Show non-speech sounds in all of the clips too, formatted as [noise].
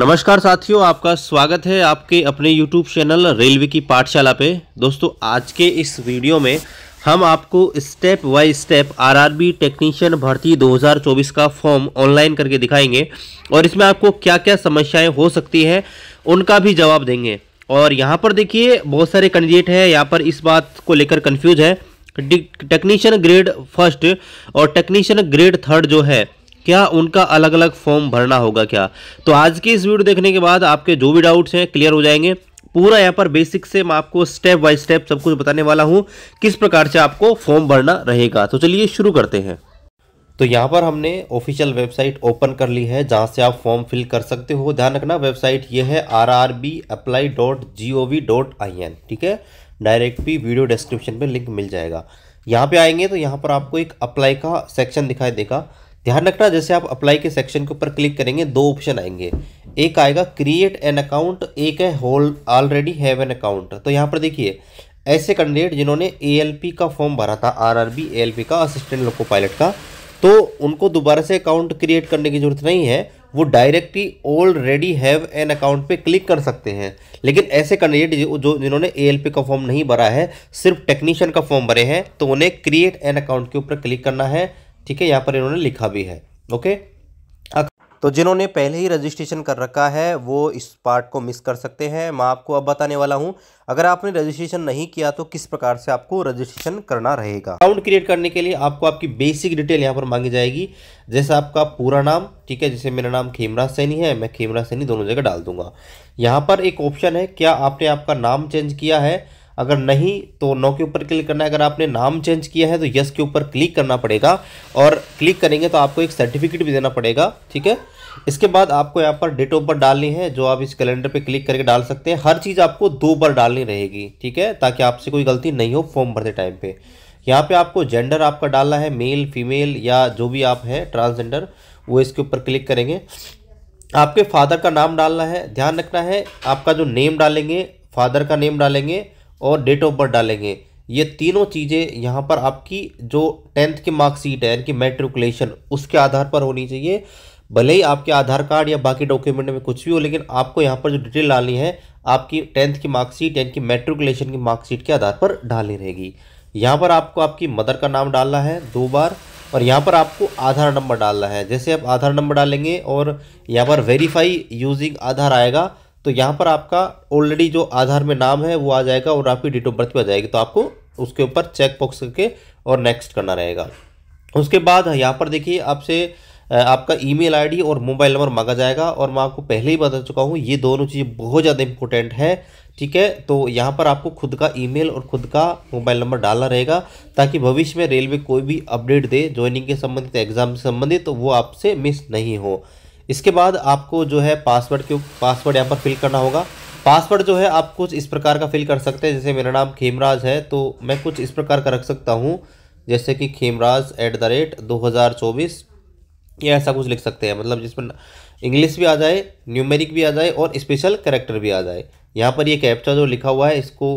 नमस्कार साथियों आपका स्वागत है आपके अपने YouTube चैनल रेलवे की पाठशाला पे दोस्तों आज के इस वीडियो में हम आपको step by step RRB technician भर्ती 2024 का फॉर्म ऑनलाइन करके दिखाएंगे और इसमें आपको क्या क्या समस्याएं हो सकती हैं उनका भी जवाब देंगे और यहाँ पर देखिए बहुत सारे कैंडिडेट हैं यहाँ पर इस बात को लेकर कन्फ्यूज है टेक्नीशियन ग्रेड फर्स्ट और टेक्नीशियन ग्रेड थर्ड जो है क्या उनका अलग अलग फॉर्म भरना होगा क्या तो आज की इस वीडियो देखने के बाद आपके जो भी डाउट्स हैं क्लियर हो जाएंगे पूरा यहाँ पर बेसिक से मैं आपको स्टेप बाय स्टेप सब कुछ बताने वाला हूँ किस प्रकार से आपको फॉर्म भरना रहेगा तो चलिए शुरू करते हैं तो यहाँ पर हमने ऑफिशियल वेबसाइट ओपन कर ली है जहाँ से आप फॉर्म फिल कर सकते हो ध्यान रखना वेबसाइट ये है R R B apply dot G O V dot I N ठीक है डायरेक्ट भी वीडियो डिस्क्रिप्शन में लिंक मिल जाएगा यहाँ पे आएंगे तो यहाँ पर आपको एक अप्लाई का सेक्शन दिखाई देगा ध्यान रखना जैसे आप अप्लाई के सेक्शन के ऊपर क्लिक करेंगे दो ऑप्शन आएंगे एक आएगा क्रिएट एन अकाउंट एक है hold already have an account तो यहाँ पर देखिए ऐसे कैंडिडेट जिन्होंने ए का फॉर्म भरा था आर आर बी का असिस्टेंट लोको पायलट का तो उनको दोबारा से अकाउंट क्रिएट करने की ज़रूरत नहीं है वो directly already have an account पे क्लिक कर सकते हैं लेकिन ऐसे कैंडिडेट जो जिन्होंने ए का फॉर्म नहीं भरा है सिर्फ टेक्नीशियन का फॉर्म भरे हैं तो उन्हें क्रिएट एन अकाउंट के ऊपर क्लिक करना है ठीक है यहाँ पर इन्होंने लिखा भी है ओके तो जिन्होंने पहले ही रजिस्ट्रेशन कर रखा है वो इस पार्ट को मिस कर सकते हैं मैं आपको अब बताने वाला हूं अगर आपने रजिस्ट्रेशन नहीं किया तो किस प्रकार से आपको रजिस्ट्रेशन करना रहेगा अकाउंट क्रिएट करने के लिए आपको आपकी बेसिक डिटेल यहाँ पर मांगी जाएगी जैसे आपका पूरा नाम ठीक है जैसे मेरा नाम खेमराज सैनी है मैं खेमराज सैनी दोनों जगह डाल दूंगा यहाँ पर एक ऑप्शन है क्या आपने आपका नाम चेंज किया है अगर नहीं तो नो के ऊपर क्लिक करना है अगर आपने नाम चेंज किया है तो यस के ऊपर क्लिक करना पड़ेगा और क्लिक करेंगे तो आपको एक सर्टिफिकेट भी देना पड़ेगा ठीक है इसके बाद आपको यहाँ पर डेट ऑफ बर्थ डालनी है जो आप इस कैलेंडर पे क्लिक करके डाल सकते हैं हर चीज़ आपको दो बार डालनी रहेगी ठीक है ताकि आपसे कोई गलती नहीं हो फॉर्म भरते टाइम पे यहाँ पे आपको जेंडर आपका डालना है मेल फीमेल या जो भी आप हैं ट्रांसजेंडर वो इसके ऊपर क्लिक करेंगे आपके फादर का नाम डालना है ध्यान रखना है आपका जो नेम डालेंगे फादर का नेम डालेंगे और डेट ऑफ बर्थ डालेंगे ये तीनों चीज़ें यहाँ पर आपकी जो टेंथ की मार्कशीट है इनकी मेट्रिकुलेशन उसके आधार पर होनी चाहिए भले ही आपके आधार कार्ड या बाकी डॉक्यूमेंट में कुछ भी हो लेकिन आपको यहाँ पर जो डिटेल डालनी है आपकी टेंथ की मार्कशीट या इनकी मेट्रिकुलेशन की मार्कशीट के आधार पर डालनी रहेगी यहाँ पर आपको आपकी मदर का नाम डालना है दो बार और यहाँ पर आपको आधार नंबर डालना है जैसे आप आधार नंबर डालेंगे और यहाँ पर वेरीफाई यूजिंग आधार आएगा तो यहाँ पर आपका ऑलरेडी जो आधार में नाम है वो आ जाएगा और आपकी डेट ऑफ बर्थ भी आ जाएगी तो आपको उसके ऊपर चेक बॉक्स करके और नेक्स्ट करना रहेगा उसके बाद यहाँ पर देखिए आपसे आपका ईमेल आईडी और मोबाइल नंबर मांगा जाएगा और मैं आपको पहले ही बता चुका हूँ ये दोनों चीज़ें बहुत ज़्यादा इंपॉर्टेंट है ठीक है तो यहाँ पर आपको खुद का ईमेल और खुद का मोबाइल नंबर डालना रहेगा ताकि भविष्य में रेलवे कोई भी अपडेट दे ज्वाइनिंग के संबंधित एग्ज़ाम से संबंधित तो वो आपसे मिस नहीं हो इसके बाद आपको जो है पासवर्ड क्यों पासवर्ड यहाँ पर फिल करना होगा पासवर्ड जो है आप कुछ इस प्रकार का फिल कर सकते हैं जैसे मेरा नाम खेमराज है तो मैं कुछ इस प्रकार का रख सकता हूँ जैसे कि खेमराज एट द रेट दो हज़ार चौबीस या ऐसा कुछ लिख सकते हैं मतलब जिसमें इंग्लिश भी आ जाए न्यूमेरिक भी आ जाए और स्पेशल करेक्टर भी आ जाए यहाँ पर ये कैप्चा जो लिखा हुआ है इसको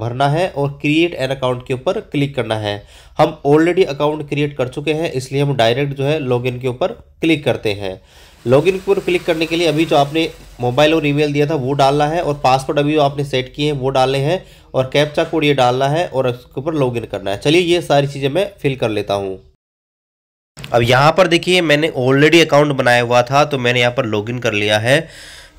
भरना है और क्रिएट एन अकाउंट के ऊपर क्लिक करना है हम ऑलरेडी अकाउंट क्रिएट कर चुके हैं इसलिए हम डायरेक्ट जो है लॉग के ऊपर क्लिक करते हैं लॉगिन पर क्लिक करने के लिए अभी जो आपने मोबाइल और ईमेल दिया था वो डालना है और पासवर्ड अभी जो आपने सेट किए हैं वो डालने हैं और कैप्चा कोड ये डालना है और उसके ऊपर लॉगिन करना है चलिए ये सारी चीज़ें मैं फिल कर लेता हूँ अब यहाँ पर देखिए मैंने ऑलरेडी अकाउंट बनाया हुआ था तो मैंने यहाँ पर लॉगिन कर लिया है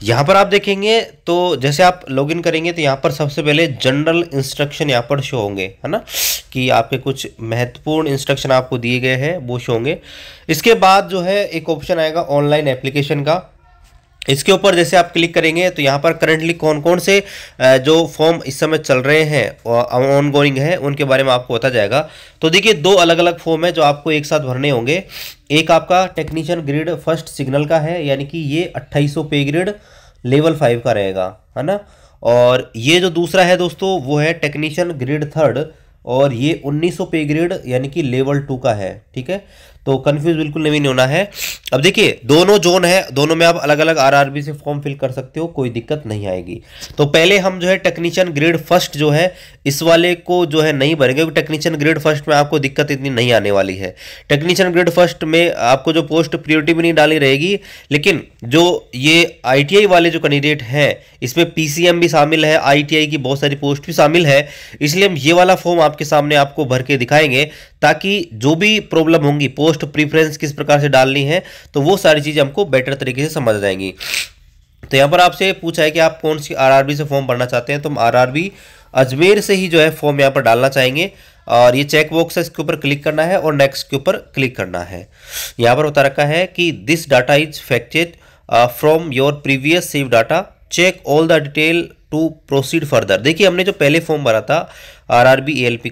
यहाँ पर आप देखेंगे तो जैसे आप लॉगिन करेंगे तो यहाँ पर सबसे पहले जनरल इंस्ट्रक्शन यहाँ पर शो होंगे है ना कि आपके कुछ महत्वपूर्ण इंस्ट्रक्शन आपको दिए गए हैं वो शो होंगे इसके बाद जो है एक ऑप्शन आएगा ऑनलाइन एप्लीकेशन का इसके ऊपर जैसे आप क्लिक करेंगे तो यहाँ पर करंटली कौन कौन से जो फॉर्म इस समय चल रहे हैं ऑन गोइंग है उनके बारे में आपको पता जाएगा तो देखिए दो अलग अलग फॉर्म है जो आपको एक साथ भरने होंगे एक आपका टेक्नीशियन ग्रेड फर्स्ट सिग्नल का है यानी कि ये 2800 पे ग्रेड लेवल फाइव का रहेगा है ना और ये जो दूसरा है दोस्तों वो है टेक्नीशियन ग्रेड थर्ड और ये 1900 पे ग्रेड यानी कि लेवल टू का है ठीक है तो कंफ्यूज बिल्कुल नहीं होना है अब देखिए दोनों जोन है दोनों में आप अलग अलग आरआरबी से फॉर्म फिल कर सकते हो कोई दिक्कत नहीं आएगी तो पहले हम जो है टेक्नीशियन ग्रेड फर्स्ट जो है इस वाले को जो है नहीं भरेंगे क्योंकि टेक्नीशियन ग्रेड फर्स्ट में आपको दिक्कत इतनी नहीं आने वाली है टेक्नीशियन ग्रेड फर्स्ट में आपको जो पोस्ट प्रियोरिटी भी नहीं डाली रहेगी लेकिन जो ये आई वाले जो कैंडिडेट हैं इसमें पीसीएम भी शामिल है आई की बहुत सारी पोस्ट भी शामिल है इसलिए हम ये वाला फॉर्म आपके सामने आपको भर के दिखाएंगे ताकि जो भी प्रॉब्लम होंगी पोस्ट मोस्ट तो प्रीफरेंस किस प्रकार से डालनी है तो वो सारी चीज़ें हमको बेटर तरीके से समझ जाएंगी तो यहाँ पर आपसे पूछा है कि आप कौन सी आर से फॉर्म भरना चाहते हैं तो हम आर अजमेर से ही जो है फॉर्म यहाँ पर डालना चाहेंगे और ये चेक बॉक्स है इसके ऊपर क्लिक करना है और नेक्स्ट के ऊपर क्लिक करना है यहाँ पर बता रखा है कि this data is fetched from your previous save data check all the detail to proceed further देखिए हमने जो पहले फॉर्म भरा था आर आर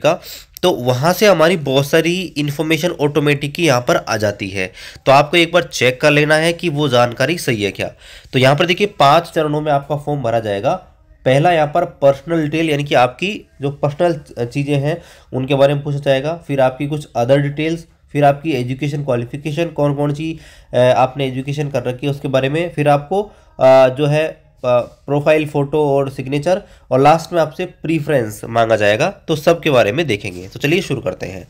का तो वहाँ से हमारी बहुत सारी इन्फॉर्मेशन ऑटोमेटिक यहाँ पर आ जाती है तो आपको एक बार चेक कर लेना है कि वो जानकारी सही है क्या तो यहाँ पर देखिए पाँच चरणों में आपका फॉर्म भरा जाएगा पहला यहाँ पर पर्सनल डिटेल यानी कि आपकी जो पर्सनल चीज़ें हैं उनके बारे में पूछा जाएगा फिर आपकी कुछ अदर डिटेल्स फिर आपकी एजुकेशन क्वालिफिकेशन कौन कौन सी आपने एजुकेशन कर रखी है उसके बारे में फिर आपको जो है प्रोफाइल फोटो और सिग्नेचर और लास्ट में आपसे प्रीफ्रेंस मांगा जाएगा तो सब के बारे में देखेंगे तो चलिए शुरू करते हैं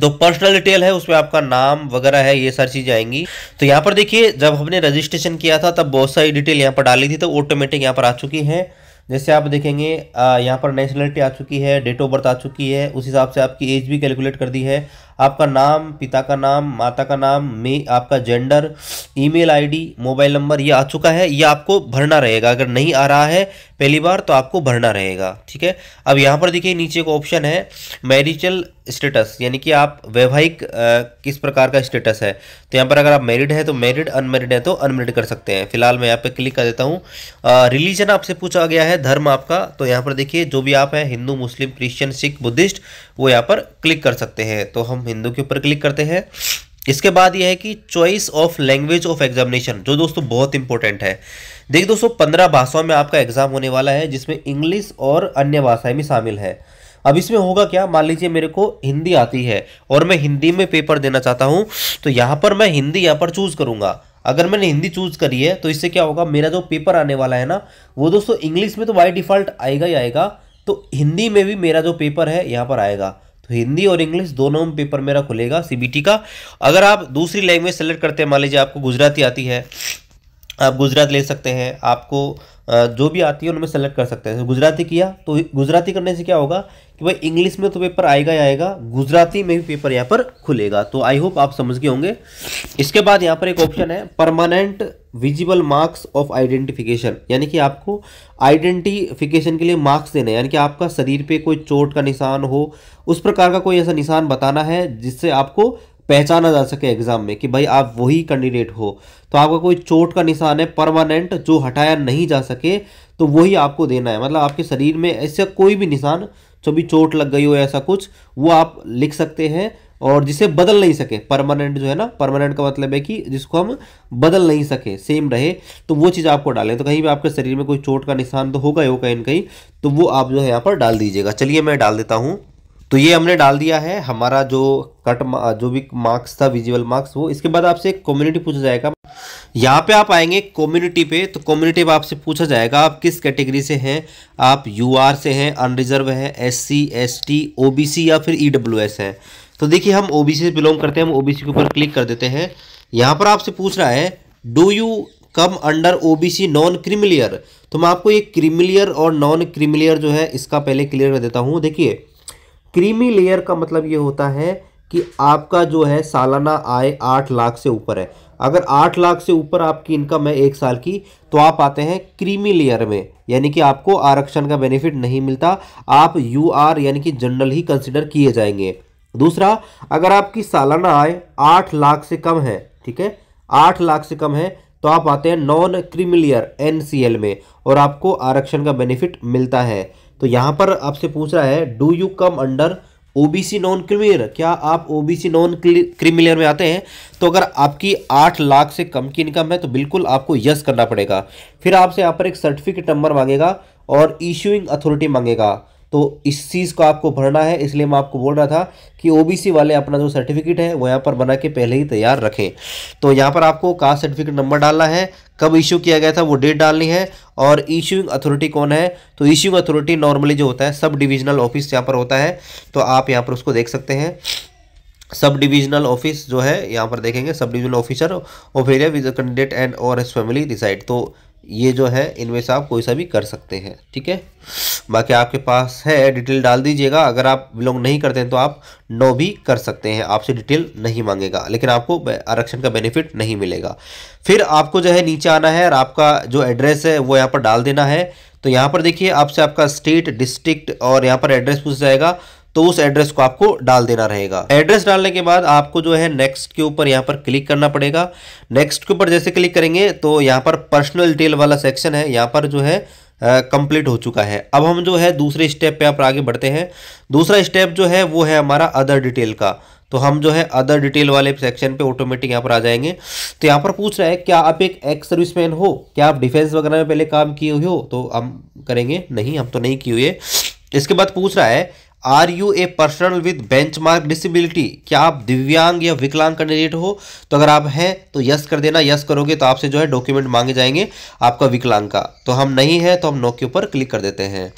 तो पर्सनल डिटेल है उसमें आपका नाम वगैरह है ये सारी चीज़ें आएंगी तो यहाँ पर देखिए जब हमने रजिस्ट्रेशन किया था तब बहुत सारी डिटेल यहाँ पर डाली थी तो ऑटोमेटिक यहाँ पर आ चुकी है जैसे आप देखेंगे यहाँ पर नेशनलिटी आ चुकी है डेट ऑफ बर्थ आ चुकी है उस हिसाब से आपकी एज भी कैलकुलेट कर दी है आपका नाम पिता का नाम माता का नाम मे आपका gender email ID mobile number ये आ चुका है ये आपको भरना रहेगा अगर नहीं आ रहा है पहली बार तो आपको भरना रहेगा ठीक है अब यहाँ पर देखिए नीचे का ऑप्शन है मैरिटल स्टेटस यानी कि आप वैवाहिक किस प्रकार का स्टेटस है तो यहाँ पर अगर आप मैरिड हैं तो मैरिड अनमेरिड है तो अनमेरिड कर सकते हैं फिलहाल मैं यहाँ पे क्लिक कर देता हूँ रिलीजन आपसे पूछा गया है धर्म आपका तो यहाँ पर देखिए जो भी आप हैं Hindu Muslim Christian Sikh Buddhist वो यहाँ पर क्लिक कर सकते हैं तो हम हिंदू के ऊपर क्लिक करते हैं इसके बाद यह है कि choice of language of examination जो दोस्तों बहुत इंपॉर्टेंट है देख दोस्तों पंद्रह भाषाओं में आपका एग्जाम होने वाला है जिसमें इंग्लिश और अन्य भाषाएं भी शामिल है अब इसमें होगा क्या मान लीजिए मेरे को हिंदी आती है और मैं हिंदी में पेपर देना चाहता हूं तो यहां पर मैं हिंदी यहां पर चूज़ करूंगा अगर मैंने हिंदी चूज़ करी है तो इससे क्या होगा मेरा जो पेपर आने वाला है ना वो दोस्तों इंग्लिश में तो बाई डिफ़ॉल्ट आएगा ही आएगा तो हिंदी में भी मेरा जो पेपर है यहाँ पर आएगा हिंदी और इंग्लिश दोनों में पेपर मेरा खुलेगा सीबीटी का अगर आप दूसरी लैंग्वेज सेलेक्ट करते हैं मान लीजिए आपको गुजराती आती है आप गुजरात ले सकते हैं आपको जो भी आती है उनमें सेलेक्ट कर सकते हैं तो गुजराती किया तो गुजराती करने से क्या होगा कि भाई इंग्लिश में तो पेपर आएगा ही आएगा गुजराती में भी पेपर यहाँ पर खुलेगा तो आई होप आप समझ गए होंगे इसके बाद यहाँ पर एक ऑप्शन है permanent visible marks of identification यानी कि आपको आइडेंटिफिकेशन के लिए मार्क्स देने यानी कि आपका शरीर पे कोई चोट का निशान हो उस प्रकार का कोई ऐसा निशान बताना है जिससे आपको पहचाना जा सके एग्जाम में कि भाई आप वही कैंडिडेट हो तो आपका कोई चोट का निशान है परमानेंट जो हटाया नहीं जा सके तो वही आपको देना है मतलब आपके शरीर में ऐसा कोई भी निशान जो भी चोट लग गई हो ऐसा कुछ वो आप लिख सकते हैं और जिसे बदल नहीं सके परमानेंट जो है ना परमानेंट का मतलब है कि जिसको हम बदल नहीं सके सेम रहे तो वो चीज़ आपको डालें तो कहीं भी आपके शरीर में कोई चोट का निशान तो होगा ही हो कहीं कहीं तो वो आप जो है यहाँ पर डाल दीजिएगा चलिए मैं डाल देता हूँ तो ये हमने डाल दिया है हमारा जो कट जो भी मार्क्स था विजुअल मार्क्स वो इसके बाद आपसे एक कम्युनिटी पूछा जाएगा यहाँ पे आप आएंगे कम्युनिटी पे तो कम्युनिटी पे आपसे पूछा जाएगा आप किस कैटेगरी से हैं आप यूआर से हैं unreserved SC ST OBC या फिर ईडब्ल्यूएस e हैं तो देखिए हम ओबीसी से बिलोंग करते हैं हम ओबीसी के ऊपर क्लिक कर देते हैं यहाँ पर आपसे पूछ रहा है do you come under C non creamy layer तो मैं आपको ये क्रिमिलियर और नॉन क्रिमिलियर जो है इसका पहले क्लियर कर देता हूँ देखिए क्रीमी लेयर का मतलब ये होता है कि आपका जो है सालाना आय आठ लाख से ऊपर है अगर आठ लाख से ऊपर आपकी इनकम है एक साल की तो आप आते हैं क्रीमी लेयर में यानी कि आपको आरक्षण का बेनिफिट नहीं मिलता आप यू आर यानी कि जनरल ही कंसिडर किए जाएंगे दूसरा अगर आपकी सालाना आय आठ लाख से कम है ठीक है आठ लाख से कम है तो आप आते हैं नॉन क्रीमिलियर एन में और आपको आरक्षण का बेनिफिट मिलता है तो यहाँ पर आपसे पूछ रहा है do you come under OBC non creamy layer क्या आप ओबीसी नॉन क्रिमिलियर में आते हैं तो अगर आपकी आठ लाख से कम की इनकम है तो बिल्कुल आपको यस करना पड़ेगा फिर आपसे यहाँ पर एक सर्टिफिकेट नंबर मांगेगा और इश्यूइंग अथॉरिटी मांगेगा तो इस चीज़ को आपको भरना है इसलिए मैं आपको बोल रहा था कि ओबीसी वाले अपना जो सर्टिफिकेट है वो यहाँ पर बना के पहले ही तैयार रखें तो यहाँ पर आपको कास्ट सर्टिफिकेट नंबर डालना है कब इशू किया गया था वो डेट डालनी है और इशूइंग अथॉरिटी कौन है तो इशूइंग अथॉरिटी नॉर्मली जो होता है सब डिविजनल ऑफिस यहाँ पर होता है तो आप यहाँ पर उसको देख सकते हैं सब डिविजनल ऑफिस जो है यहाँ पर देखेंगे sub divisional officer of area with candidate and और एस फैमिली डिसाइड तो ये जो है इनमें से आप कोई सा भी कर सकते हैं ठीक है बाकी आपके पास है डिटेल डाल दीजिएगा अगर आप बिलोंग नहीं करते हैं तो आप नो भी कर सकते हैं आपसे डिटेल नहीं मांगेगा लेकिन आपको आरक्षण का बेनिफिट नहीं मिलेगा फिर आपको जो है नीचे आना है और आपका जो एड्रेस है वो यहाँ पर डाल देना है तो यहाँ पर देखिए आपसे आपका स्टेट डिस्ट्रिक्ट और यहाँ पर एड्रेस पूछ जाएगा तो उस एड्रेस को आपको डाल देना रहेगा एड्रेस डालने के बाद आपको जो है नेक्स्ट के ऊपर यहाँ पर क्लिक करना पड़ेगा नेक्स्ट के ऊपर जैसे क्लिक करेंगे तो यहाँ पर पर्सनल डिटेल वाला सेक्शन है यहाँ पर जो है कंप्लीट हो चुका है अब हम जो है दूसरे स्टेप पे आप आगे बढ़ते हैं दूसरा स्टेप जो है वो है हमारा अदर डिटेल का तो हम जो है अदर डिटेल वाले सेक्शन पे ऑटोमेटिक यहाँ पर आ जाएंगे तो यहाँ पर पूछ रहा है क्या आप एक एक्स सर्विसमैन हो क्या आप डिफेंस वगैरह में पहले काम किए हुए हो तो हम करेंगे नहीं हम तो नहीं किए हुए इसके बाद पूछ रहा है are you a personal with mark disability क्या आप दिव्यांग या विकलांग कैंडिडेट हो तो अगर आप हैं तो यस कर देना यस करोगे तो आपसे जो है डॉक्यूमेंट मांगे जाएंगे आपका विकलांग का तो हम नहीं है तो हम नौके ऊपर क्लिक कर देते हैं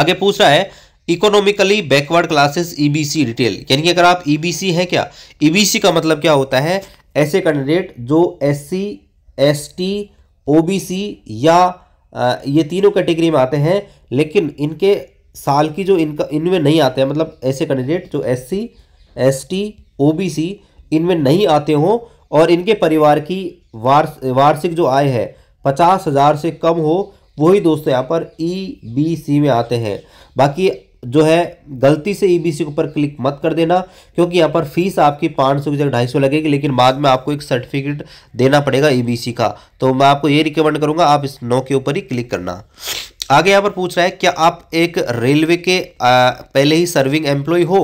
आगे पूछ रहा है economically backward classes EBC retail यानी कि अगर आप ईबीसी e हैं क्या ईबीसी e का मतलब क्या होता है ऐसे कैंडिडेट जो एससी एसटी ओबीसी या ये तीनों कैटेगरी में आते हैं लेकिन इनके साल की जो इनका इनमें नहीं आते हैं मतलब ऐसे कैंडिडेट जो S C S T O B C इनमें नहीं आते हों और इनके परिवार की वार्ष वार्षिक जो आय है पचास हज़ार से कम हो वही दोस्तों यहाँ पर ई बी सी में आते हैं बाकी जो है गलती से ई बी सी के ऊपर क्लिक मत कर देना क्योंकि यहाँ पर फीस आपकी पाँच सौ की जगह ढाई सौ लगेगी लेकिन बाद में आपको एक सर्टिफिकेट देना पड़ेगा ई बी सी का तो मैं आपको ये रिकमेंड करूँगा आप इस नौ के ऊपर ही क्लिक करना आगे यहाँ पर पूछ रहा है क्या आप एक रेलवे के आ, पहले ही सर्विंग एम्प्लॉय हो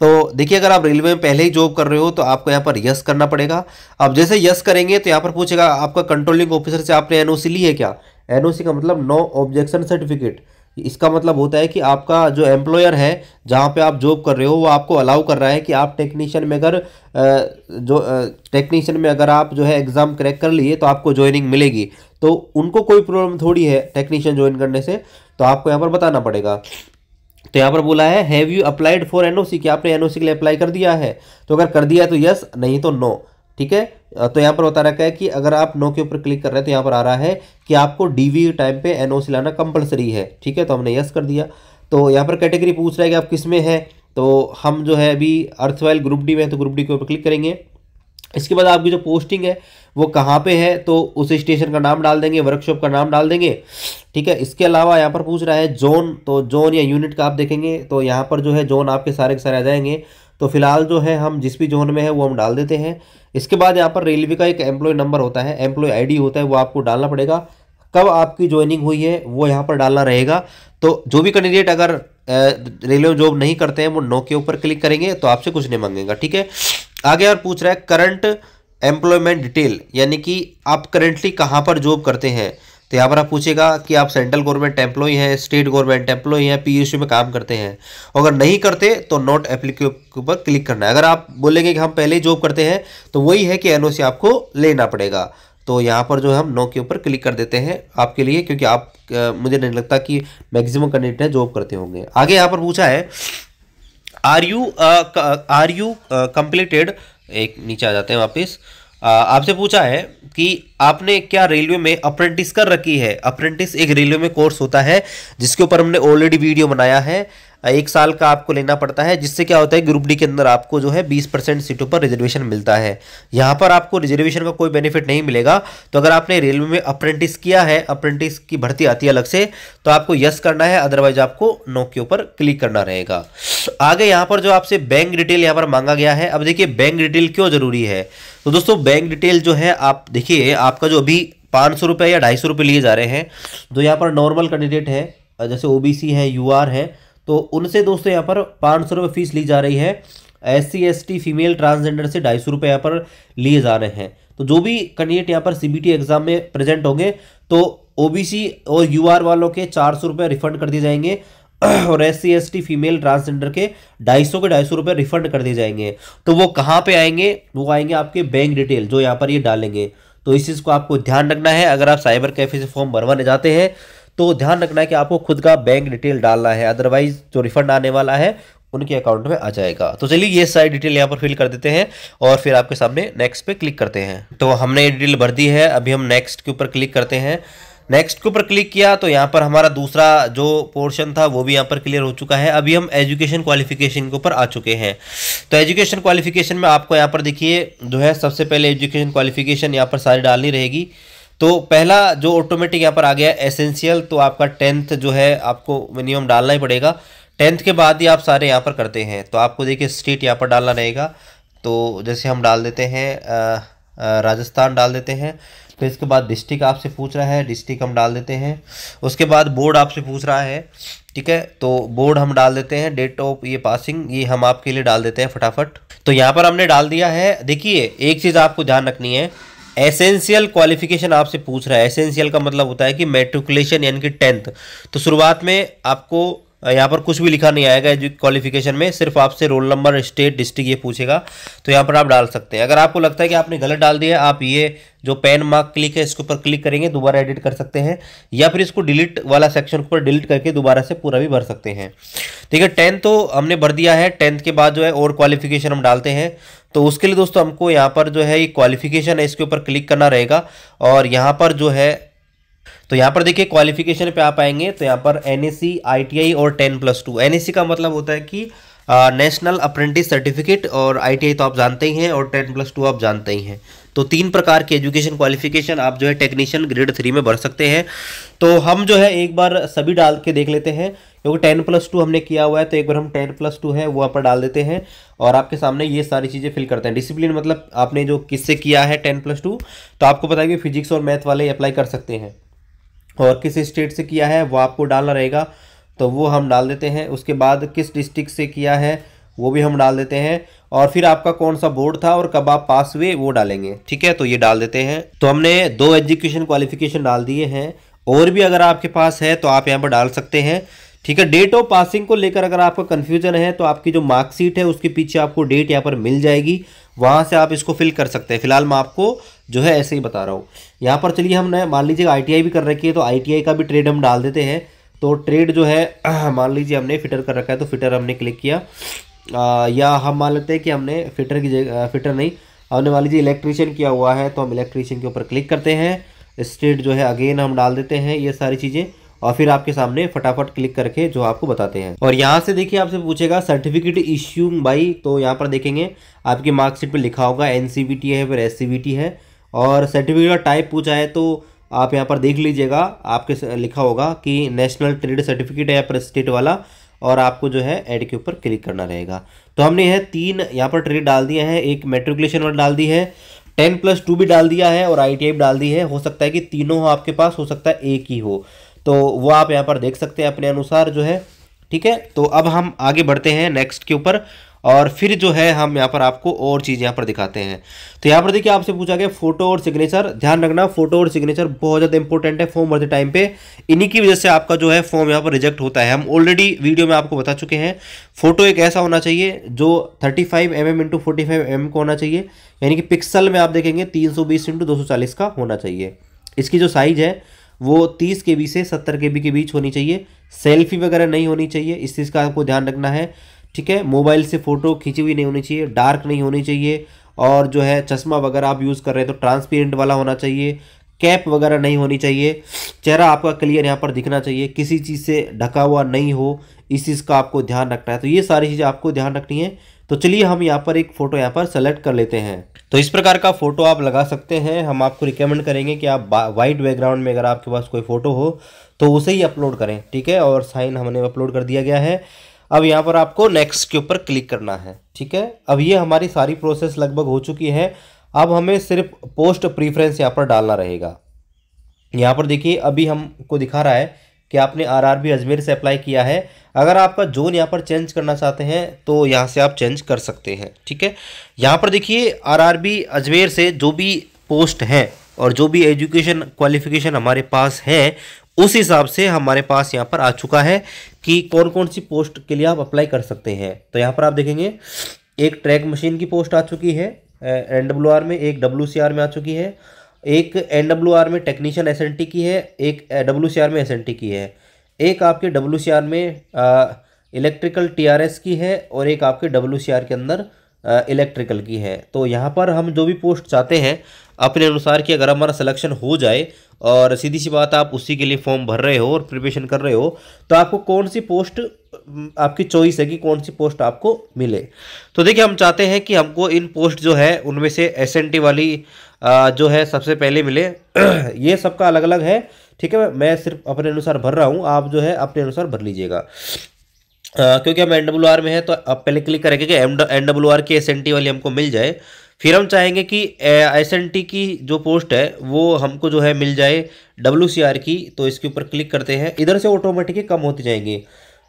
तो देखिए अगर आप रेलवे में पहले ही जॉब कर रहे हो तो आपको यहाँ पर यस करना पड़ेगा अब जैसे यस करेंगे तो यहाँ पर पूछेगा आपका कंट्रोलिंग ऑफिसर से आपने एनओसी ली है क्या एनओसी का मतलब नो ऑब्जेक्शन सर्टिफिकेट इसका मतलब होता है कि आपका जो एम्प्लॉयर है जहाँ पे आप जॉब कर रहे हो वो आपको अलाउ कर रहा है कि आप टेक्नीशियन में अगर जो टेक्नीशियन में अगर आप जो है एग्ज़ाम क्रैक कर लिए तो आपको ज्वाइनिंग मिलेगी तो उनको कोई प्रॉब्लम थोड़ी है टेक्नीशियन ज्वाइन करने से तो आपको यहाँ पर बताना पड़ेगा तो यहाँ पर बोला है have you applied for NOC कि आपने एनओसी के लिए अप्लाई कर दिया है तो अगर कर दिया तो यस नहीं तो नो ठीक है तो यहाँ पर बता रखा है कि अगर आप नो के ऊपर क्लिक कर रहे हैं तो यहाँ पर आ रहा है कि आपको डीवी टाइम पे एनओसी लाना कंपलसरी है ठीक है तो हमने यस कर दिया तो यहाँ पर कैटेगरी पूछ रहा है कि आप किस में हैं तो हम जो है अभी अर्थवाइल ग्रुप डी में है तो ग्रुप डी के ऊपर क्लिक करेंगे इसके बाद आपकी जो पोस्टिंग है वो कहाँ पे है तो उस स्टेशन का नाम डाल देंगे वर्कशॉप का नाम डाल देंगे ठीक है इसके अलावा यहाँ पर पूछ रहा है जोन तो जोन या यूनिट का आप देखेंगे तो यहाँ पर जो है जोन आपके सारे के सारे आ जाएंगे तो फिलहाल जो है हम जिस भी जोन में है वो हम डाल देते हैं इसके बाद यहाँ पर रेलवे का एक एम्प्लॉय नंबर होता है एम्प्लॉय आईडी होता है वो आपको डालना पड़ेगा कब आपकी ज्वाइनिंग हुई है वो यहाँ पर डालना रहेगा तो जो भी कैंडिडेट अगर रेलवे में जॉब नहीं करते हैं वो नो के ऊपर क्लिक करेंगे तो आपसे कुछ नहीं मांगेगा ठीक है आगे और पूछ रहा है करंट एम्प्लॉयमेंट डिटेल यानी कि आप करेंटली कहाँ पर जॉब करते हैं तो यहाँ पर आप पूछेगा कि आप सेंट्रल गवर्नमेंट एम्प्लॉई हैं स्टेट गवर्नमेंट एम्प्लॉई हैं पीयूसी में काम करते हैं अगर नहीं करते तो नॉट एप्लीकेबल क्लिक करना है अगर आप बोलेंगे कि हम पहले ही जॉब करते हैं तो वही है कि एन आपको लेना पड़ेगा तो यहाँ पर जो है हम नो के ऊपर क्लिक कर देते हैं आपके लिए क्योंकि आप आ, मुझे नहीं लगता कि मैक्सिमम कैंडिडेट जॉब करते होंगे आगे यहाँ पर पूछा है are you are you completed एक नीचे आ जाते हैं वापस आपसे पूछा है कि आपने क्या रेलवे में अप्रेंटिस कर रखी है अप्रेंटिस एक रेलवे में कोर्स होता है जिसके ऊपर हमने ऑलरेडी वीडियो बनाया है एक साल का आपको लेना पड़ता है जिससे क्या होता है ग्रुप डी के अंदर आपको जो है बीस परसेंट सीटों पर रिजर्वेशन मिलता है यहाँ पर आपको रिजर्वेशन का कोई बेनिफिट नहीं मिलेगा तो अगर आपने रेलवे में अप्रेंटिस किया है अप्रेंटिस की भर्ती आती है अलग से तो आपको यस करना है अदरवाइज आपको नो के ऊपर क्लिक करना रहेगा आगे यहाँ पर जो आपसे बैंक डिटेल यहाँ पर मांगा गया है अब देखिए बैंक डिटेल क्यों ज़रूरी है तो दोस्तों बैंक डिटेल जो है आप देखिए आपका जो अभी पाँच सौ रुपये या ढाई सौ रुपये लिए जा रहे हैं जो यहाँ पर नॉर्मल कैंडिडेट है जैसे ओ बी सी है यू आर है तो उनसे दोस्तों यहाँ पर पाँच सौ फीस ली जा रही है S C S T female transgender से ढाई सौ रुपये यहाँ पर लिए जा रहे हैं तो जो भी कैंडिडेट यहाँ पर सीबीटी एग्जाम में प्रेजेंट होंगे तो ओबीसी और यू वालों के चार सौ रिफंड कर दिए जाएंगे [clears throat] और S C S T female transgender के ढाई सौ के ढाई सौ रिफंड कर दिए जाएंगे तो वो कहाँ पे आएंगे वो आएंगे आपके बैंक डिटेल जो यहाँ पर ये डालेंगे तो इस चीज़ को आपको ध्यान रखना है अगर आप साइबर कैफे से फॉर्म भरवाने जाते हैं तो ध्यान रखना है कि आपको खुद का बैंक डिटेल डालना है अदरवाइज जो रिफंड आने वाला है उनके अकाउंट में आ जाएगा तो चलिए ये सारी डिटेल यहाँ पर फिल कर देते हैं और फिर आपके सामने नेक्स्ट पे क्लिक करते हैं तो हमने ये डिटेल भर दी है अभी हम नेक्स्ट के ऊपर क्लिक करते हैं नेक्स्ट के ऊपर क्लिक किया तो यहाँ पर हमारा दूसरा जो पोर्शन था वो भी यहाँ पर क्लियर हो चुका है अभी हम एजुकेशन क्वालिफिकेशन के ऊपर आ चुके हैं तो एजुकेशन क्वालिफिकेशन में आपको यहाँ पर देखिए जो है सबसे पहले एजुकेशन क्वालिफिकेशन यहाँ पर सारी डालनी रहेगी तो पहला जो ऑटोमेटिक यहाँ पर आ गया एसेंशियल तो आपका टेंथ जो है आपको मिनिमम डालना ही पड़ेगा टेंथ के बाद ही आप सारे यहाँ पर करते हैं तो आपको देखिए स्टेट यहाँ पर डालना रहेगा तो जैसे हम डाल देते हैं राजस्थान डाल देते हैं फिर इसके बाद डिस्ट्रिक्ट आपसे पूछ रहा है डिस्ट्रिक्ट हम डाल देते हैं उसके बाद बोर्ड आपसे पूछ रहा है ठीक है तो बोर्ड हम डाल देते हैं डेट ऑफ ये पासिंग ये हम आपके लिए डाल देते हैं फटाफट तो यहाँ पर हमने डाल दिया है देखिए एक चीज़ आपको ध्यान रखनी है एसेंशियल क्वालिफिकेशन आपसे पूछ रहा है एसेंशियल का मतलब होता है कि मेट्रिकुलेशन यानी कि टेंथ तो शुरुआत में आपको यहाँ पर कुछ भी लिखा नहीं आएगा क्वालिफिकेशन में सिर्फ आपसे रोल नंबर स्टेट डिस्ट्रिक्ट ये पूछेगा तो यहाँ पर आप डाल सकते हैं अगर आपको लगता है कि आपने गलत डाल दिया आप ये जो पेन मार्क क्लिक है इसके ऊपर क्लिक करेंगे दोबारा एडिट कर सकते हैं या फिर इसको डिलीट वाला सेक्शन ऊपर डिलीट करके दोबारा से पूरा भी भर सकते हैं ठीक है टेंथ तो हमने भर दिया है टेंथ के बाद जो है और क्वालिफिकेशन हम डालते हैं तो उसके लिए दोस्तों हमको यहाँ पर जो है ये क्वालिफिकेशन है इसके ऊपर क्लिक करना रहेगा और यहाँ पर जो है तो यहाँ पर देखिए क्वालिफिकेशन पे आप आएंगे तो यहाँ पर एन आईटीआई और टेन प्लस टू एन का मतलब होता है कि नेशनल अप्रेंटिस सर्टिफिकेट और आईटीआई तो आप जानते ही हैं और टेन प्लस टू आप जानते ही हैं तो तीन प्रकार के एजुकेशन क्वालिफिकेशन आप जो है टेक्नीशियन ग्रेड थ्री में भर सकते हैं तो हम जो है एक बार सभी डाल के देख लेते हैं क्योंकि टेन प्लस टू हमने किया हुआ है तो एक बार हम टेन प्लस टू है वो यहाँ पर डाल देते हैं और आपके सामने ये सारी चीज़ें फिल करते हैं डिसिप्लिन मतलब आपने जो किससे किया है टेन प्लस टू तो आपको पता है कि फिजिक्स और मैथ वाले अप्लाई कर सकते हैं और किस स्टेट से किया है वो आपको डालना रहेगा तो वो हम डाल देते हैं उसके बाद किस डिस्ट्रिक्ट से किया है वो भी हम डाल देते हैं और फिर आपका कौन सा बोर्ड था और कब आप पास हुए वो डालेंगे ठीक है तो ये डाल देते हैं तो हमने दो एजुकेशन क्वालिफिकेशन डाल दिए हैं और भी अगर आपके पास है तो आप यहाँ पर डाल सकते हैं ठीक है डेट ऑफ पासिंग को लेकर अगर आपका कन्फ्यूजन है तो आपकी जो मार्कशीट है उसके पीछे आपको डेट यहाँ पर मिल जाएगी वहाँ से आप इसको फिल कर सकते हैं फिलहाल मैं आपको जो है ऐसे ही बता रहा हूँ यहाँ पर चलिए हमने मान लीजिए आई भी कर रखी है तो आई का भी ट्रेड हम डाल देते हैं तो ट्रेड जो है [clears throat] मान लीजिए हमने फिटर कर रखा है तो फिटर हमने क्लिक किया आ, या हम मान लेते हैं कि हमने फिटर की जगह फिटर नहीं हमने मान लीजिए इलेक्ट्रीशियन किया हुआ है तो हम इलेक्ट्रीशियन के ऊपर क्लिक करते हैं स्टेट जो है अगेन हम डाल देते हैं ये सारी चीज़ें और फिर आपके सामने फटाफट क्लिक करके जो आपको बताते हैं और यहाँ से देखिए आपसे पूछेगा सर्टिफिकेट इश्यू बाई तो यहाँ पर देखेंगे आपके मार्कशीट पर लिखा होगा एन है फिर एस है और सर्टिफिकेट का टाइप पूछा है तो आप यहाँ पर देख लीजिएगा आपके लिखा होगा कि नेशनल ट्रेड सर्टिफिकेट है या पर स्टेट वाला और आपको जो है ऐड के ऊपर क्लिक करना रहेगा तो हमने यह तीन यहाँ पर ट्रेड डाल दिया है एक मेट्रिकुलेशन वाला डाल दी है टेन प्लस टू भी डाल दिया है और आई डाल दी है हो सकता है कि तीनों हो आपके पास हो सकता है एक ही हो तो वो आप यहाँ पर देख सकते हैं अपने अनुसार जो है ठीक है तो अब हम आगे बढ़ते हैं नेक्स्ट के ऊपर और फिर जो है हम यहाँ पर आपको और चीज़ यहाँ पर दिखाते हैं तो यहाँ पर देखिए आपसे पूछा गया फोटो और सिग्नेचर ध्यान रखना फोटो और सिग्नेचर बहुत ज़्यादा इंपॉर्टेंट है फॉर्म भरते टाइम पे इन्हीं की वजह से आपका जो है फॉर्म यहाँ पर रिजेक्ट होता है हम ऑलरेडी वीडियो में आपको बता चुके हैं फोटो एक ऐसा होना चाहिए जो thirty five M M into forty five M का होना चाहिए यानी कि पिक्सल में आप देखेंगे तीन सौ बीस इंटू दो सौ चालीस का होना चाहिए इसकी जो साइज़ है वो तीस के बी से सत्तर के बी के बीच होनी चाहिए सेल्फी वगैरह नहीं होनी चाहिए इस चीज़ का आपको ध्यान रखना है ठीक है मोबाइल से फ़ोटो खींची हुई नहीं होनी चाहिए डार्क नहीं होनी चाहिए और जो है चश्मा वगैरह आप यूज़ कर रहे हैं तो ट्रांसपेरेंट वाला होना चाहिए कैप वगैरह नहीं होनी चाहिए चेहरा आपका क्लियर यहाँ पर दिखना चाहिए किसी चीज़ से ढका हुआ नहीं हो इस चीज़ का आपको ध्यान रखना है तो ये सारी चीज़ें आपको ध्यान रखनी है तो चलिए हम यहाँ पर एक फ़ोटो यहाँ पर सेलेक्ट कर लेते हैं तो इस प्रकार का फ़ोटो आप लगा सकते हैं हम आपको रिकमेंड करेंगे कि आप वाइट बैकग्राउंड में अगर आपके पास कोई फ़ोटो हो तो उसे ही अपलोड करें ठीक है और साइन हमने अपलोड कर दिया गया है अब यहाँ पर आपको नेक्स्ट के ऊपर क्लिक करना है ठीक है अब ये हमारी सारी प्रोसेस लगभग हो चुकी है अब हमें सिर्फ पोस्ट प्रीफ्रेंस यहाँ पर डालना रहेगा यहाँ पर देखिए अभी हमको दिखा रहा है कि आपने आरआरबी अजमेर से अप्लाई किया है अगर आपका जोन यहाँ पर चेंज करना चाहते हैं तो यहाँ से आप चेंज कर सकते हैं ठीक है यहाँ पर देखिए आरआरबी अजमेर से जो भी पोस्ट है और जो भी एजुकेशन क्वालिफिकेशन हमारे पास है उस हिसाब से हमारे पास यहाँ पर आ चुका है कि कौन कौन सी पोस्ट के लिए आप अप्लाई कर सकते हैं तो यहाँ पर आप देखेंगे एक ट्रैक मशीन की पोस्ट आ चुकी है एन में एक डब्ल्यू में आ चुकी है एक एन डब्ल्यू आर में टेक्नीशियन एस एन टी की है एक डब्ल्यू सी आर में एस एन टी की है एक आपके डब्ल्यू सी आर में इलेक्ट्रिकल टी आर एस की है और एक आपके डब्ल्यू सी आर के अंदर इलेक्ट्रिकल की है तो यहाँ पर हम जो भी पोस्ट चाहते हैं अपने अनुसार कि अगर हमारा सिलेक्शन हो जाए और सीधी सी बात आप उसी के लिए फॉर्म भर रहे हो और प्रिपरेशन कर रहे हो तो आपको कौन सी पोस्ट आपकी चॉइस है कि कौन सी पोस्ट आपको मिले तो देखिए हम चाहते हैं कि हमको इन पोस्ट जो है उनमें से एस वाली जो है सबसे पहले मिले [clears throat] ये सबका अलग अलग है ठीक है मैं सिर्फ अपने अनुसार भर रहा हूँ आप जो है अपने अनुसार भर लीजिएगा क्योंकि हम एन डब्ल्यू आर में है तो आप पहले क्लिक करेंगे कि एन डब्ल्यू आर की एस एन टी वाली हमको मिल जाए फिर हम चाहेंगे कि एस एन टी की जो पोस्ट है वो हमको जो है मिल जाए डब्ल्यू सी आर की तो इसके ऊपर क्लिक करते हैं इधर से ऑटोमेटिकली कम होती जाएंगी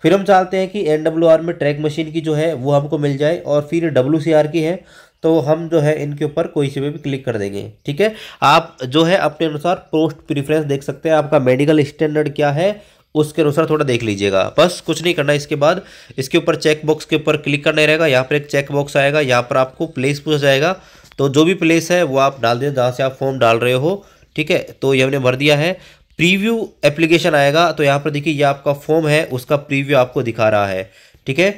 फिर हम चाहते हैं कि एन डब्ल्यू आर में ट्रैक मशीन की जो है वो हमको मिल जाए और फिर डब्ल्यू सी आर की है तो हम जो है इनके ऊपर कोई से भी क्लिक कर देंगे ठीक है आप जो है अपने अनुसार पोस्ट प्रिफ्रेंस देख सकते हैं आपका मेडिकल स्टैंडर्ड क्या है उसके अनुसार थोड़ा देख लीजिएगा बस कुछ नहीं करना इसके बाद इसके ऊपर चेक बॉक्स के ऊपर क्लिक करना रहेगा यहाँ पर एक चेक बॉक्स आएगा यहाँ पर आपको प्लेस पूछा जाएगा तो जो भी प्लेस है वो आप डाल दें जहाँ से आप फॉर्म डाल रहे हो ठीक है तो ये हमने भर दिया है प्रीव्यू एप्लीकेशन आएगा तो यहाँ पर देखिए ये आपका फॉर्म है उसका प्रीव्यू आपको दिखा रहा है ठीक है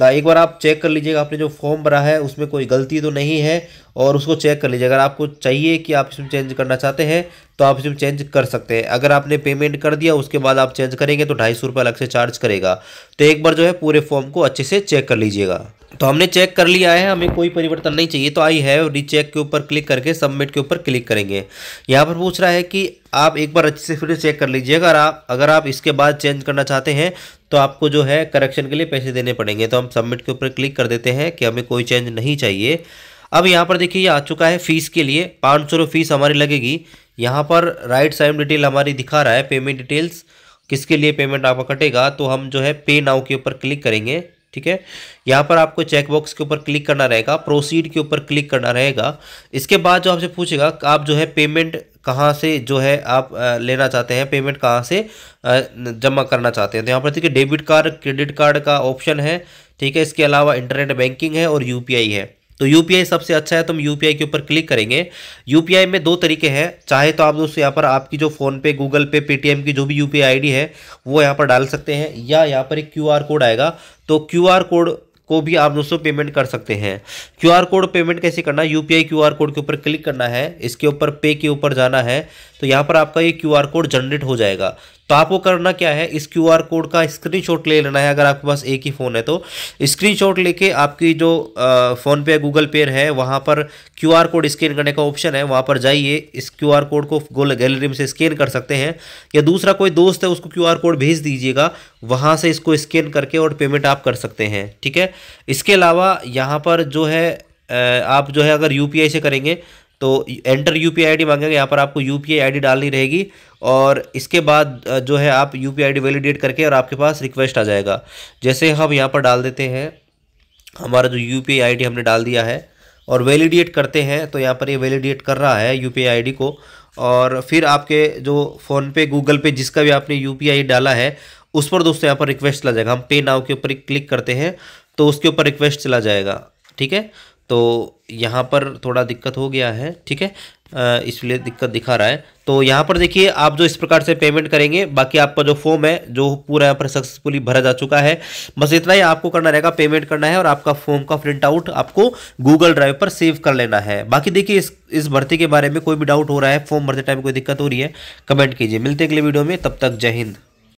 हाँ, एक बार आप चेक कर लीजिएगा आपने जो फॉर्म भरा है उसमें कोई गलती तो नहीं है और उसको चेक कर लीजिए अगर आपको चाहिए कि आप इसमें चेंज करना चाहते हैं तो आप इसमें चेंज कर सकते हैं अगर आपने पेमेंट कर दिया उसके बाद आप चेंज करेंगे तो ढाई सौ रुपये अलग से चार्ज करेगा तो एक बार जो है पूरे फॉर्म को अच्छे से चेक कर लीजिएगा तो हमने चेक कर लिया है हमें कोई परिवर्तन नहीं चाहिए तो आई है रीचेक के ऊपर क्लिक करके सबमिट के ऊपर क्लिक करेंगे यहाँ पर पूछ रहा है कि आप एक बार अच्छे से फिर चेक कर लीजिएगा अगर आप अगर आप इसके बाद चेंज करना चाहते हैं तो आपको जो है करेक्शन के लिए पैसे देने पड़ेंगे तो हम सबमिट के ऊपर क्लिक कर देते हैं कि हमें कोई चेंज नहीं चाहिए अब यहाँ पर देखिए ये आ चुका है फ़ीस के लिए पाँच सौ फीस हमारी लगेगी यहाँ पर राइट साइड डिटेल हमारी दिखा रहा है पेमेंट डिटेल्स किसके लिए पेमेंट आपका कटेगा तो हम जो है पे नाउ के ऊपर क्लिक करेंगे ठीक है यहाँ पर आपको चेकबॉक्स के ऊपर क्लिक करना रहेगा प्रोसीड के ऊपर क्लिक करना रहेगा इसके बाद जो आपसे पूछेगा आप जो है पेमेंट कहाँ से जो है आप लेना चाहते हैं पेमेंट कहाँ से जमा करना चाहते हैं तो यहाँ पर देखिए डेबिट कार्ड क्रेडिट कार्ड का ऑप्शन है ठीक है इसके अलावा इंटरनेट बैंकिंग है और यू है तो यू सबसे अच्छा है तो हम यू के ऊपर क्लिक करेंगे यू में दो तरीके हैं चाहे तो आप दोस्तों यहाँ पर आपकी जो फ़ोनपे गूगल पे पेटीएम की जो भी यू पी है वो यहाँ पर डाल सकते हैं या यहाँ पर एक क्यू कोड आएगा तो क्यू कोड को भी आप दोस्तों पेमेंट कर सकते हैं क्यू कोड पेमेंट कैसे करना है यूपीआई क्यूआर कोड के ऊपर क्लिक करना है इसके ऊपर पे के ऊपर जाना है तो यहाँ पर आपका ये क्यू कोड जनरेट हो जाएगा तो आपको करना क्या है इस क्यू आर कोड का स्क्रीनशॉट ले लेना है अगर आपके पास एक ही फ़ोन है तो स्क्रीनशॉट लेके आपकी जो फ़ोनपे पे गूगल पे है वहाँ पर क्यू आर कोड स्कैन करने का ऑप्शन है वहाँ पर जाइए इस क्यू आर कोड को गोल गैलरी में से स्कैन कर सकते हैं या दूसरा कोई दोस्त है उसको क्यू आर कोड भेज दीजिएगा वहाँ से इसको स्कैन करके और पेमेंट आप कर सकते हैं ठीक है इसके अलावा यहाँ पर जो है आप जो है अगर यू से करेंगे तो enter U P I D मांगेगा यहाँ पर आपको यू पी आई डी डालनी रहेगी और इसके बाद जो है आप U P I D validate करके और आपके पास रिक्वेस्ट आ जाएगा जैसे हम यहाँ पर डाल देते हैं हमारा जो यू पी आई डी हमने डाल दिया है और वैलिडेट करते हैं तो यहाँ पर ये वैलिडेट कर रहा है यू पी आई डी को और फिर आपके जो फ़ोनपे गूगल पे जिसका भी आपने यू पी आई डाला है उस पर दोस्तों यहाँ पर रिक्वेस्ट चला जाएगा हम पे नाव के ऊपर क्लिक करते हैं तो उसके ऊपर रिक्वेस्ट चला जाएगा ठीक है तो यहाँ पर थोड़ा दिक्कत हो गया है ठीक है इसलिए दिक्कत दिखा रहा है तो यहाँ पर देखिए आप जो इस प्रकार से पेमेंट करेंगे बाकी आपका जो फॉर्म है जो पूरा यहाँ पर सक्सेसफुली भरा जा चुका है बस इतना ही आपको करना रहेगा पेमेंट करना है और आपका फॉर्म का प्रिंट आउट आपको गूगल ड्राइव पर सेव कर लेना है बाकी देखिए इस इस भर्ती के बारे में कोई भी डाउट हो रहा है फॉर्म भरते टाइम कोई दिक्कत हो रही है कमेंट कीजिए मिलते अगले वीडियो में तब तक जय हिंद